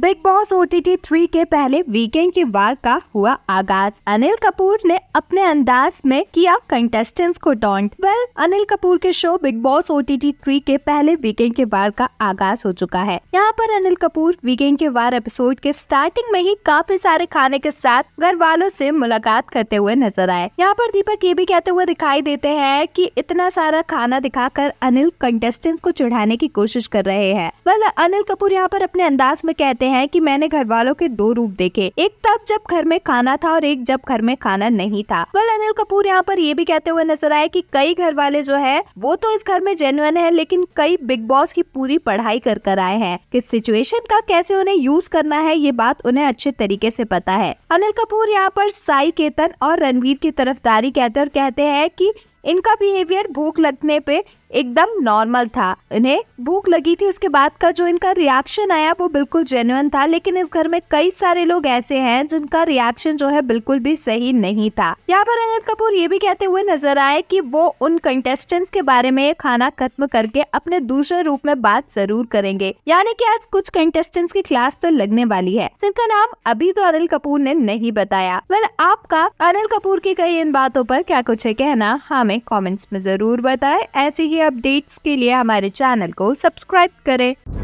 big Boss O T T three के पहले weekend की वार का हुआ आगाज अनिल कपूर ने अपने अंदाज में किया कंटेस्टेंट्स को don't well well, Anil Kapoor के show Bigg Boss O T T three के पहले वीकेंड के वार का आगाज हो चुका है यहाँ पर अनिल कपूर वीकेंड के वार एपिसोड के स्टार्टिंग में ही काफी सारे खाने के साथ घर वालों से मुलाकात करते हुए नजर आए यहाँ पर दीपक ये भी कहते हुए दिखाई देते हैं की इतना सारा खाना दिखाकर अनिल कंटेस्टेंट्स को चढ़ाने की कोशिश कर रहे हैं वेल अनिल कपूर यहाँ पर अपने अंदाज में कहते हैं कि मैंने घर वालों के दो रूप देखे एक तब जब घर में खाना था और एक जब घर में खाना नहीं था वेल अनिल कपूर यहाँ पर ये भी कहते हुए नजर आए की कई घर वाले जो है वो तो इस घर में जेन्युन है लेकिन कई बिग बॉस की पूरी पढ़ाई कर कर आए हैं किस सिचुएशन का कैसे उन्हें यूज करना है ये बात उन्हें अच्छे तरीके ऐसी पता है अनिल कपूर यहाँ पर साई केतन और रणवीर की तरफदारी कहते और कहते हैं की इनका बिहेवियर भूख लगने पे एकदम नॉर्मल था इन्हें भूख लगी थी उसके बाद का जो इनका रिएक्शन आया वो बिल्कुल जेन्युन था लेकिन इस घर में कई सारे लोग ऐसे हैं जिनका रिएक्शन जो है बिल्कुल भी सही नहीं था यहाँ पर अनिल कपूर ये भी कहते हुए नजर आए कि वो उन कंटेस्टेंट्स के बारे में खाना खत्म करके अपने दूसरे रूप में बात जरूर करेंगे यानी कि आज कुछ कंटेस्टेंट्स की क्लास तो लगने वाली है जिनका नाम अभी तो अनिल कपूर ने नहीं बताया वेल आपका अनिल कपूर की कई इन बातों पर क्या कुछ है कहना हमें कॉमेंट्स में जरूर बताए ऐसी ही अपडेट्स के लिए हमारे चैनल को सब्सक्राइब करें